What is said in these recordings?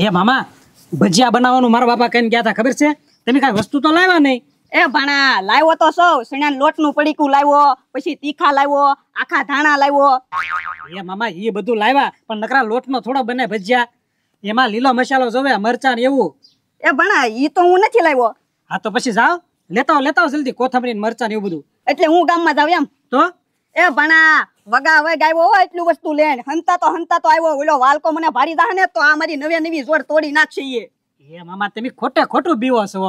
એ મામા ભજીયા બનાવવાનું મારા બાપા કઈ ગયા હતા ખબર છે તમે કઈ વસ્તુ તો લાવ્યા નહીં એ ભાણા લાવ્યો તો સૌ સણિયા લોટનું પડીકું લાવ્યો પછી તીખા લાવ્યો આખા ધાણા લાવ્યો એ મામા એ બધું લાવ્યા પણ નકરા લોટનો થોડો બને ભજીયા એમાં લીલો મસાલો જોવે મરચાં એવું એ ભાણા ઈ તો હું નથી લાવ્યો હા તો પછી જાઓ લેતા લેતા જલ્દી કોથમરી મરચાં એવું બધું એટલે હું ગામમાં જાવ એમ તો એ ભાણા વગા હવે ગાયો હોય એટલું વસ્તુ લેણ હંતા તો હંતા તો આવ્યો ઓલો વાલકો મને ભારી દાહ ને તો આ મારી નવી નવી જોર તોડી નાખશે એ મામા તમે ખોટે ખોટું બીવો છો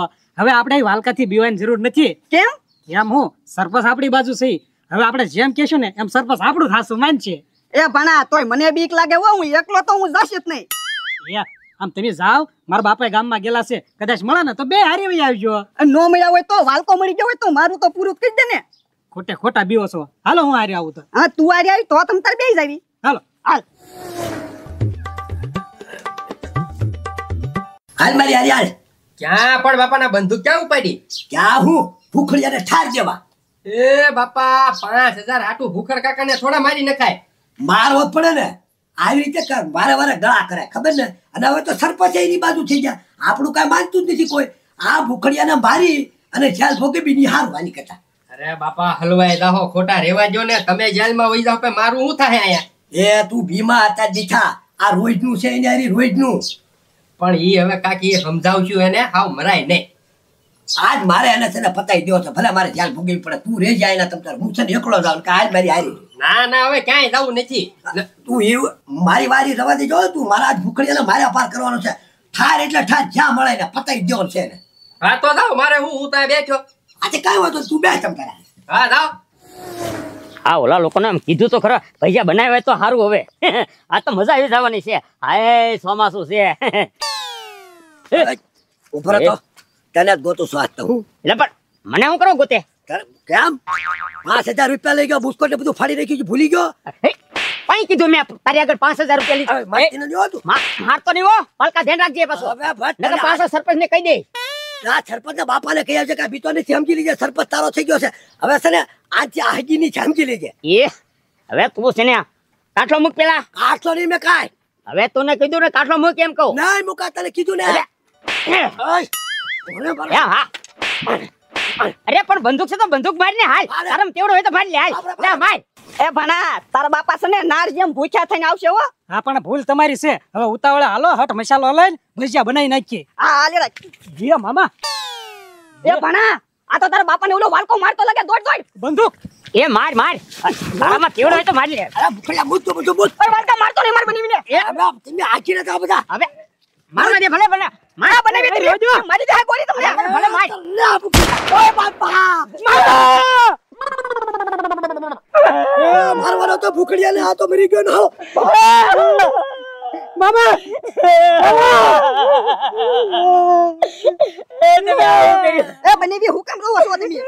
હવે આપણે વાલકાથી બીવાની જરૂર નથી કેમ કેમ હું સરપસ આપણી બાજુ છે હવે આપણે જેમ કહેશું ને એમ સરપસ આપણું થાશું છે એ ભણા તોય મને બીક લાગે હો હું એકલો તો હું જશ જ નહીં આમ તમે જાવ મારા બાપા ગામમાં ગેલા છે કદાચ મળે ને તો બે હારી આવી આવજો નો મળ્યા હોય તો વાલકો મળી ગયો હોય તો મારું તો પૂરું કરી દે ને ખોટે ખોટા બીવો છો હાલો હું આરે આવું તો હા તું આરે આવી તો તમ તાર બેહી જાવી હાલો હાલ હાલ મારી હારી હાલ ક્યાં પણ બાપાના બંદૂક ક્યાં ઉપાડી ક્યાં હું ભૂખડિયાને ઠાર જેવા એ બાપા પાંચ હજાર આટું ભૂખર કાકા ને થોડા મારી નખાય મારવો પડે ને આવી રીતે કર મારે વારે ગળા કરે ખબર ને અને હવે તો સરપંચ એની બાજુ થઈ જાય આપણું કઈ માનતું જ નથી કોઈ આ ભૂખડિયા ભૂખડિયાને મારી અને જેલ ભોગે બી નિહારવાની કથા અરે બાપા હલવાઈ જાહો ખોટા રેવા જો ને તમે જેલમાં વહી જાઓ મારું શું થાય અહીંયા એ તું ભીમા હતા દીઠા આ રોહિત નું છે એની રોજ નું પણ ઈ હવે કાકી સમજાવશું એને હાવ મરાય નહીં આજ મારે એને છે ને પતાવી દેવો છે ભલે મારે ધ્યાન ભોગવી પડે તું રે જાય ના તમતાર હું છે ને એકલો જાઉં કે આજ મારી હારી ના ના હવે ક્યાંય જવું નથી તું એવું મારી વારી રવા દેજો તું મારા આજ ભૂખડીને મારે અપાર કરવાનો છે ઠાર એટલે ઠાર જ્યાં મળે ને પતાવી દેવો છે ને હા તો જાવ મારે હું હું ત્યાં બેઠો આજે કઈ વાંધો તું બે ચમ કરે હા લાવ આ ઓલા લોકોને એમ કીધું તો ખરા ભૈયા બનાવ્યા તો સારું હવે આ તો મજા આવી જવાની છે હાય સોમાસું છે ઉપર તો તને જ સ્વાદ તો હું એટલે પણ મને હું કરો ગોતે કેમ પાંચ હજાર રૂપિયા લઈ ગયો બુસ્કોટ ને બધું ફાડી રાખ્યું ભૂલી ગયો કઈ કીધું મેં તારી આગળ પાંચ હજાર રૂપિયા લીધા મારતો નહીં હો પાલકા ધ્યાન રાખજે પાછો નકર પાછો સરપંચ ને કહી દઈ ના સરપંચ બાપાને કહ્યું આવજે કે ભીતો ની સમજી લીજે સરપંચ તારો થઈ ગયો છે હવે છે ને આજે હાજી ની સમજી લીજે એ હવે તું છે ને કાઠો મૂક પેલા કાઠો નહીં મેં કાય હવે તને કીધું ને કાઠો મૂક એમ કહું ના મુકા તને કીધું ને અરે પણ બંદૂક છે તો બંદૂક મારી ને હાલ આરામ તેવડો હોય તો મારી લે હાલ માર એ ભણા તારા બાપા સને નાર જેમ ભૂખ્યા થઈને આવશે હો હા પણ ભૂલ તમારી છે હવે ઉતાવળે હાલો હટ મસાલો લઈને ભજીયા બનાવી નાખીએ હા હાલે રાખ જીઓ મામા એ ભણા આ તો તારા બાપાને ઓલો વાલકો મારતો લાગે દોડ દોડ બંદૂક એ માર માર તારામાં કેવડો હોય તો માર લે અરે ભૂખ્યા બૂત તો બૂત બૂત ઓય વાલકા મારતો નહીં માર બની ને એ હવે તમે આખી ને કા બધા હવે મારવા દે ભલે ભલે મારા બનાવી દે રોજો મારી દે કોરી તમને ભલે માર ના ઓય બાપા મારા મારવાનો તો ભૂખડિયા ને હાથો મરી ગયો નો મામા એ બને બી હું કામ રોવો છો તમે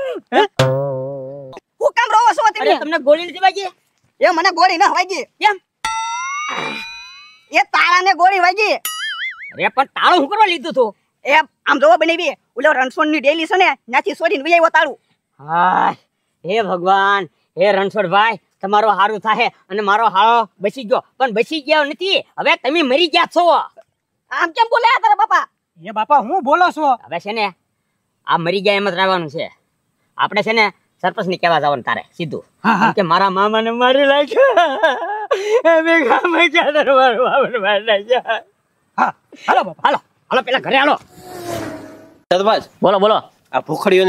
હું કામ રોવો છો તમે તમને ગોળી નથી વાગી એ મને ગોળી ના વાગી કેમ એ તાળા ને ગોળી વાગી અરે પણ તાળો હું કરવા લીધું તું એ આમ જોવો બને બી ઓલો રણછોડ ની ડેલી છે ને ત્યાંથી સોરીને વઈ આવ્યો તાળું હા હે ભગવાન હે રણછોડભાઈ તમારો હારું થાય અને મારો હાળો બચી ગયો પણ બચી ગયો નથી હવે તમે મરી ગયા છો આમ કેમ બોલ્યા તારા બાપા એ બાપા હું બોલો છો હવે છે ને આ મરી ગયા એમ જ રહેવાનું છે આપણે છે ને સરપંચ ને કેવા જવાનું તારે સીધું કે મારા મામા ને મારી નાખ્યા હાલો હાલો હાલો પેલા ઘરે હાલો બોલો બોલો આ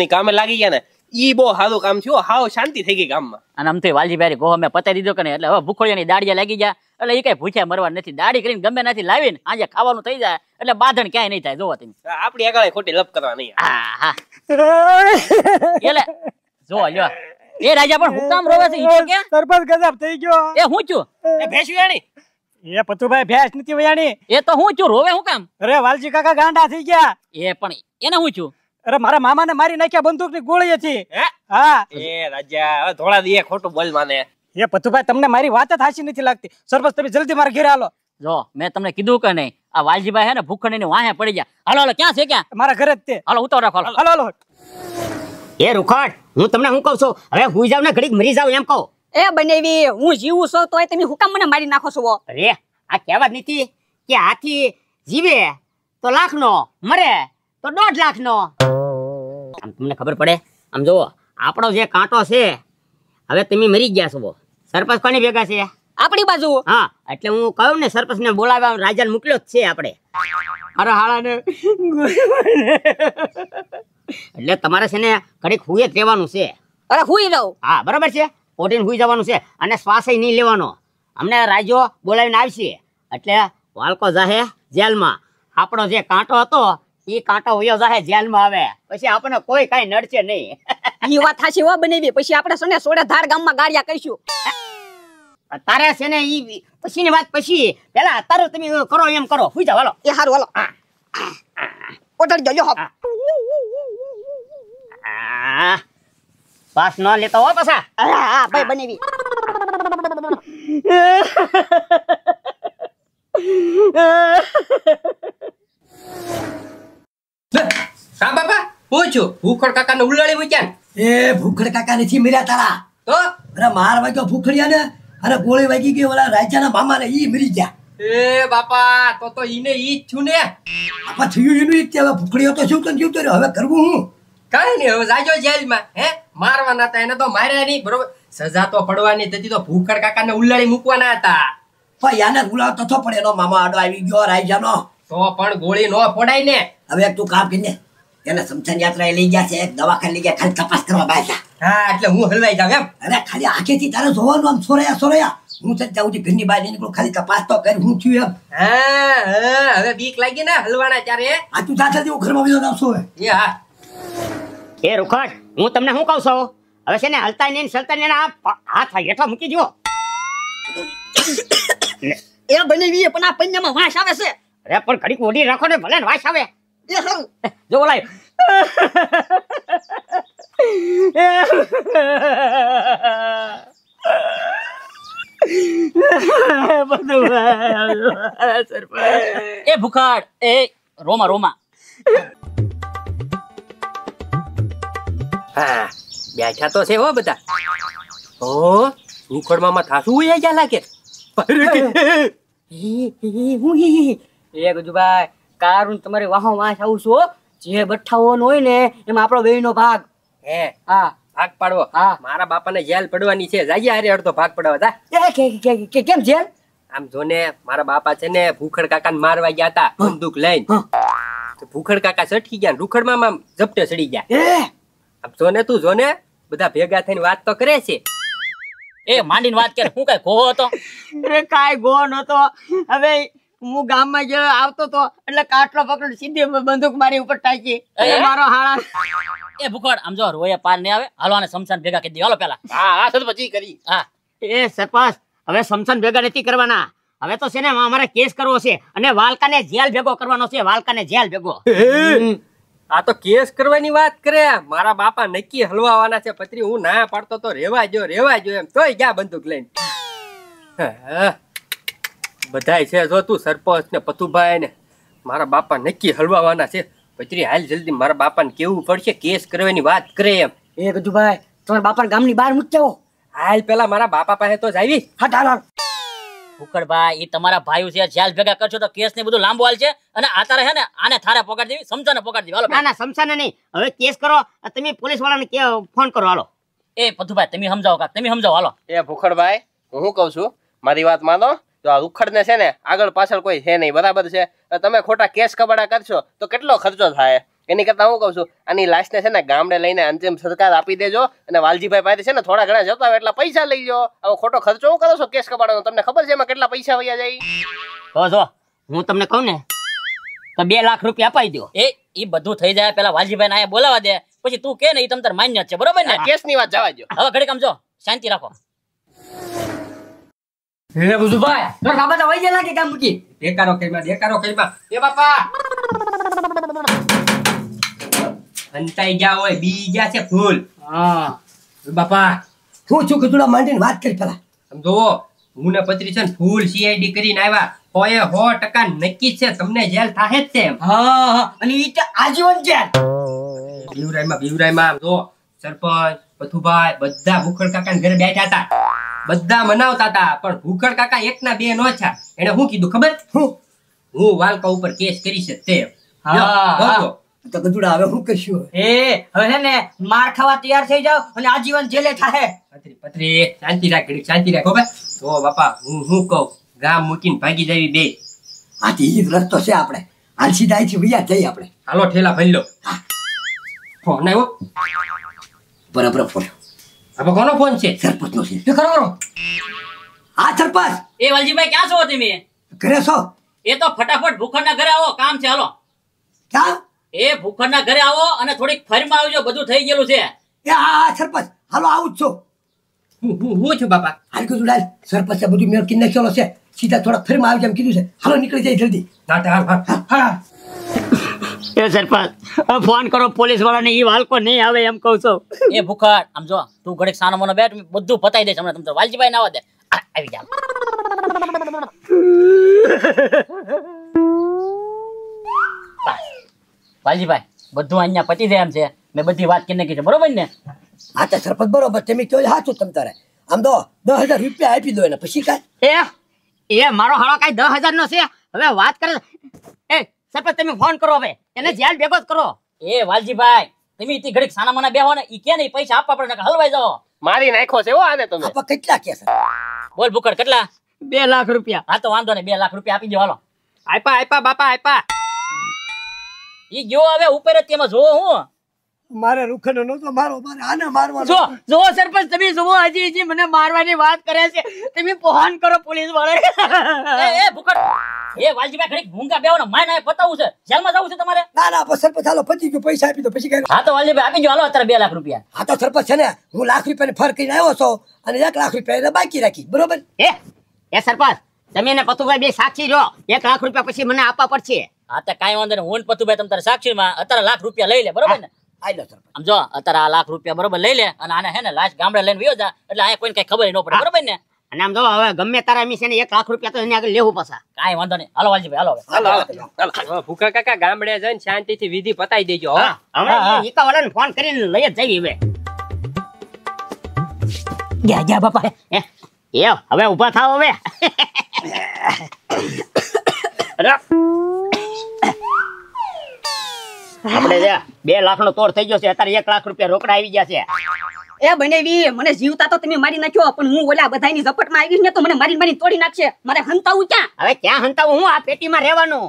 ની કામે લાગી ગયા ને ઈ બહુ સારું કામ થયું હાવ શાંતિ થઈ ગઈ ગામમાં અને આમ તો વાલજીભાઈ ગોહ મેં પતાવી દીધો કે એટલે હવે ભૂખોડિયાની દાડિયા લાગી જાય એટલે એ કઈ ભૂખ્યા મરવા નથી દાડી કરીને ગમે નથી લાવીને આજે ખાવાનું થઈ જાય એટલે બાંધણ ક્યાંય નહીં થાય જોવા તમે આપડી આગળ ખોટી લપ કરવા નહીં એટલે જો લ્યો એ રાજા પણ હું કામ રોવે છે ઈ કે સરપંચ ગજબ થઈ ગયો એ હું છું એ ભેંસવાણી એ પતુભાઈ ભેંસ નથી વયાણી એ તો હું છું રોવે હું કામ અરે વાલજી કાકા ગાંડા થઈ ગયા એ પણ એને હું છું અરે મારા મામાને મારી નાખ્યા બંદૂક ની ગોળી હતી થોડા દે ખોટું બોલ માને એ પથુભાઈ તમને મારી વાત જ હાસી નથી લાગતી સરપંચ તમે જલ્દી મારા ઘરે હાલો જો મેં તમને કીધું કે નહીં આ વાલજીભાઈ હે ને ભૂખણી ની વાહે પડી ગયા હાલો હાલો ક્યાં છે ક્યાં મારા ઘરે જ તે હાલો ઉતારો રાખો હાલો હાલો એ રૂખડ હું તમને હું કહું છું હવે હું જાવ ને ઘડીક મરી જાવ એમ કહું એ બનેવી હું જીવું છું તોય તમે હુકમ મને મારી નાખો છો અરે આ કહેવત નથી કે હાથી જીવે તો લાખ નો મરે તો દોઢ લાખ નો તમને ખબર પડે આમ જુઓ આપણો જે કાંટો છે હવે તમે મરી ગયા છો સરપંચ કોની ભેગા છે આપણી બાજુ હા એટલે હું કહું ને સરપંચ ને બોલાવ્યા રાજાને મોકલ્યો જ છે આપણે અરે હાળાને એટલે તમારે છે ને ઘડીક હુએ જ રહેવાનું છે અરે હુઈ લઉં હા બરાબર છે ઓટીને હુઈ જવાનું છે અને શ્વાસય નહીં લેવાનો અમને રાજો બોલાવીને આવશે એટલે વાલકો જાહે જેલમાં આપણો જે કાંટો હતો ઈ કાંટો વયો જાહે જેલમાં આવે પછી આપણે કોઈ કઈ નડશે નહીં ઈ વાત થાશે વા બનાવી પછી આપણે સને સોડે ધાર ગામમાં ગાડિયા કરીશું તારે છે ને ઈ પછી ની વાત પછી પેલા તારો તમે કરો એમ કરો હુઈ જાવ હાલો એ હારું હાલો ઓટડી જજો હો પાસ ન લેતો હો પાછા હા ભાઈ બનાવી Ah હા બાપા પૂછું ભૂખડ કાકા ને ઉલાળી મૂક્યા એ ભૂખડ કાકા નથી મર્યા તારા તો અરે માર વાગ્યો ભૂખડિયા ને અરે ગોળી વાગી ગઈ ઓલા રાજાના મામા ને ઈ મરી ગયા એ બાપા તો તો ઈને ઈ જ છું ને બાપા થયું એનું ઈ હવે ભૂખડીઓ તો શું કંજ્યું તો હવે કરવું હું કઈ નહીં હવે જાજો જેલમાં હે મારવાના હતા એને તો માર્યા નહીં બરોબર સજા તો પડવાની તેથી તો ભૂખડ કાકાને ઉલાળી મૂકવાના હતા પણ યાને ગુલાવ તો પણ એનો મામા આડો આવી ગયો રાજાનો તો પણ ગોળી નો ફોડાય ને હવે તું કાપ ને એને સમથન યાત્રા લઈ ગયા છે એક દવાખાને લઈ ગયા ખાલી તપાસ કરવા બાજા હા એટલે હું હલવાઈ જાઉં એમ અરે ખાલી આખેથી તારે જોવાનું આમ સોરયા સોરયા હું તો જાઉં છું ઘરની બહાર નીકળું ખાલી તપાસ તો કરી હું છું એમ હવે બીક લાગી ને હલવાના ત્યારે આ તું સાથે હું ઘરમાં બીજો નામ શું એ હા એ રૂખડ હું તમને શું કહું છું હવે છે ને હલતા નહીં સલતા નહીં આ હાથ હેઠો મૂકી જુઓ એ બની પણ આ પંજામાં વાસ આવે છે અરે પણ ઘડીક ઓઢી રાખો ને ભલે ને વાસ આવે એ ખરું જો એ ભૂખાડ એ રોમા રોમા હા બેઠા તો છે હો બધા ઓ ભૂખડમાં માં થાસું હોય ગયા લાગે હું એ ગજુભાઈ કારું તમારે વાહો વાંસ આવું છો જે બઠાવવાનો હોય ને એમાં આપણો વેયનો ભાગ હે હા ભાગ પાડવો હા મારા બાપાને જેલ પડવાની છે જઈએ હારે અડધો ભાગ પડાવવા તા કેમ જેલ આમ જોને મારા બાપા છે ને ભૂખડ કાકાને મારવા ગયા હતા બંદૂક લઈને ભૂખડ કાકા સટકી ગયા રૂખડ માં ઝપટે ચડી ગયા આમ જો ને તું જો ને બધા ભેગા થઈને વાત તો કરે છે એ માંડીને વાત કરે હું કઈ ગો હતો અરે કાઈ ગો નતો હવે હું ગામમાં જે આવતો તો એટલે કાટલો પકડ સીધી બંદૂક મારી ઉપર ટાંકી મારો હાળા એ ભૂખડ આમ જો રોયા પાર નહીં આવે હાલો આને ભેગા કરી દે હાલો પેલા હા હા પછી કરી હા એ સરપંચ હવે સમસાન ભેગા નથી કરવાના હવે તો છે ને અમારે કેસ કરવો છે અને વાલકાને જેલ ભેગો કરવાનો છે વાલકાને જેલ ભેગો આ તો કેસ કરવાની વાત કરે મારા બાપા નક્કી હલવાવાના છે પત્રી હું ના પાડતો તો રેવા જો રેવા જો એમ તોય ગયા બંદૂક લઈને હા બધાય છે જો તું સરપંચ ને પથુભાઈ ને મારા બાપા નક્કી હલવાવાના છે પછી હાલ જલ્દી મારા બાપાને કેવું પડશે કેસ કરવાની વાત કરે એમ એ ગજુભાઈ તમારા બાપા ગામની બહાર મૂકી હાલ પેલા મારા બાપા પાસે તો જ હા હાલ કુકડભાઈ એ તમારા ભાઈ છે જેલ ભેગા કરશો તો કેસ ને બધું લાંબુ હાલ છે અને આતા હે ને આને થારે પકડી દેવી સમસાને પકડી દેવી હાલો ના ના સમસાને નહીં હવે કેસ કરો તમે પોલીસ વાળાને કે ફોન કરો હાલો એ પથુભાઈ તમે સમજાવો કા તમે સમજાવો હાલો એ ભૂખડભાઈ હું કઉ છું મારી વાત માનો તો આ ઉખડને છે ને આગળ પાછળ કોઈ છે નહીં બરાબર છે તમે ખોટા કેસ કબાડા કરશો તો કેટલો ખર્ચો થાય એની કરતા હું કહું છું આની લાશને છે ને ગામડે લઈને અંતિમ સરકાર આપી દેજો અને વાલજીભાઈ પાસે છે ને થોડા ઘણા જતા હોય એટલા પૈસા લઈ લો આવો ખોટો ખર્ચો હું કરો છો કેસ કબાડાનો તમને ખબર છે એમાં કેટલા પૈસા વયા જાય તો જો હું તમને કહું ને તો બે લાખ રૂપિયા અપાઈ દો એ એ બધું થઈ જાય પેલા વાલજીભાઈ ને બોલાવા દે પછી તું કે ને એ તમ તાર માન્ય છે બરોબર ને કેસ ની વાત જવા દો હવે ઘડી કામ જો શાંતિ રાખો હે બુઝુભાઈ તો કાબા તો વઈ જેલા કે કામ મૂકી દેકારો કઈમાં દેકારો કઈમાં એ બાપા અંતાઈ ગયા હોય બીજા છે ફૂલ હા બાપા શું છું કીધું માંડીને વાત કરી પેલા સમજો હું ને પત્રી છે ફૂલ સીઆઈડી કરીને આવ્યા હોએ હો ટકા નક્કી છે તમને જેલ થાહે જ છે હા અને ઈ તો આજીવન જેલ બીવરાઈમાં બીવરાઈમાં જો સરપંચ પથુભાઈ બધા ભૂખડ કાકા ઘરે બેઠા હતા બધા મનાવતા હતા પણ ભૂખડ કાકા એકના બે નો થયા એને શું કીધું ખબર હું વાલકા ઉપર કેસ કરીશ તે તો ગધુડા હવે હું કશું એ હવે છે ને માર ખાવા તૈયાર થઈ જાવ અને આજીવન જેલે થાહે પત્રી પત્રી શાંતિ રાખ ઘડી શાંતિ રાખ ખબર તો બાપા હું હું કહું ગામ મૂકીને ભાગી જવી બે આ ઈ રસ્તો છે આપણે હાલ સીધા અહીંથી ભૈયા જઈએ આપણે હાલો ઠેલા ભરી લો ફોન આવ્યો બરાબર ફોન હવે કોનો ફોન છે સરપંચ નો છે કરો કરો હા સરપંચ એ વાલજીભાઈ ક્યાં છો તમે ઘરે છો એ તો ફટાફટ ભૂખર ના ઘરે આવો કામ છે હાલો ક્યાં એ ભૂખર ના ઘરે આવો અને થોડીક ફરીમાં આવજો બધું થઈ ગયેલું છે એ હા હા સરપંચ હાલો આવું જ છો હું છું બાપા હાલ કીધું લાલ સરપંચ બધું મેળ કિન્ને ચલો છે સીધા થોડા ફરીમાં આવજો એમ કીધું છે હાલો નીકળી જાય જલ્દી હા હા એ સરપંચ ફોન કરો પોલીસ વાળાને ઈ વાલકો નહીં આવે એમ કહું છું એ ભૂખાટ આમ જો તું ઘડીક સાનો બેઠ બધું પતાઈ દઈશ હમણાં તમને વાલજીભાઈ ના આવે દે આવી જા વાલજીભાઈ બધું અહીંયા પતી જાય એમ છે મેં બધી વાત કરીને કીધું બરોબર ને હા તો સરપંચ બરોબર તમે કહો સાચું તમ તારે આમ દો દસ હજાર રૂપિયા આપી દો એને પછી કાંઈ એ એ મારો હાળો કાંઈ દસ હજાર નો છે હવે વાત કરે એ સરપંચ તમે ફોન કરો હવે એને જેલ ભેગો જ કરો એ વાલજીભાઈ તમે ઈતી ઘડીક સાના મને બેહો ને ઈ કે નહીં પૈસા આપવા પડે નકર હલવાઈ જાવ મારી નાખ્યો છે હો આને તમે આપા કેટલા કે છે બોલ બુકડ કેટલા 2 લાખ રૂપિયા હા તો વાંધો ને 2 લાખ રૂપિયા આપી દો હાલો આપ્યા આપ્યા બાપા આપ્યા ઈ ગયો હવે ઉપર જ તેમાં જોવો હું મારે નો તો મારો મારે આને મારવાનો જો જો સરપંચ તમે જુઓ હજી મને મારવાની વાત કરે છે તમે પોહાન કરો પોલીસ વાળા એ ભૂકર એ વાલજીભાઈ ઘણી ભૂંગા બેવાનો માય ના પતાવું છે જેલમાં જવું છે તમારે ના ના બસ સરપંચ હાલો પતી ગયું પૈસા આપી દો પછી કઈ હા તો વાલજીભાઈ આપી જો હાલો અત્યારે બે લાખ રૂપિયા હા તો સરપંચ છે ને હું લાખ રૂપિયાની ફર કરીને આવ્યો છો અને એક લાખ રૂપિયા બાકી રાખી બરોબર એ એ સરપંચ તમે ને પતુભાઈ બે સાક્ષી જો એક લાખ રૂપિયા પછી મને આપવા પડશે હા તો કાંઈ વાંધો નહીં હું પતુભાઈ તમે સાક્ષીમાં અત્યારે લાખ રૂપિયા લઈ લે બરોબર ને આઈ અત્યારે આ લાખ રૂપિયા બરોબર લઈ લે અને આને હે ને લાશ ગામડે લઈને વયો જા એટલે આ કોઈને કઈ ખબર ન પડે બરોબર ને અને આમ જો હવે ગમે તારા મી છે ને 1 લાખ રૂપિયા તો એને આગળ લેવું પાછા કાઈ વાંધો નહીં હાલો વાલજીભાઈ હાલો હાલો હાલો ભૂખા કાકા ગામડે જઈને શાંતિથી વિધિ પતાઈ દેજો હા હમણાં ઈકાવાળાને ફોન કરીને લઈ જ જઈએ હવે ગયા ગયા બાપા એ હવે ઊભા થાવ હવે અરે આપણે બે લાખ નો તોડ થઈ ગયો છે અત્યારે એક લાખ રૂપિયા રોકડા આવી ગયા છે એ બનેવી મને જીવતા તો તમે મારી નાખ્યો પણ હું ઓલા બધાની ઝપટમાં આવી ને તો મને મારી મારી તોડી નાખશે મારે હંતાવું ક્યાં હવે ક્યાં હંતાવું હું આ પેટીમાં રહેવાનું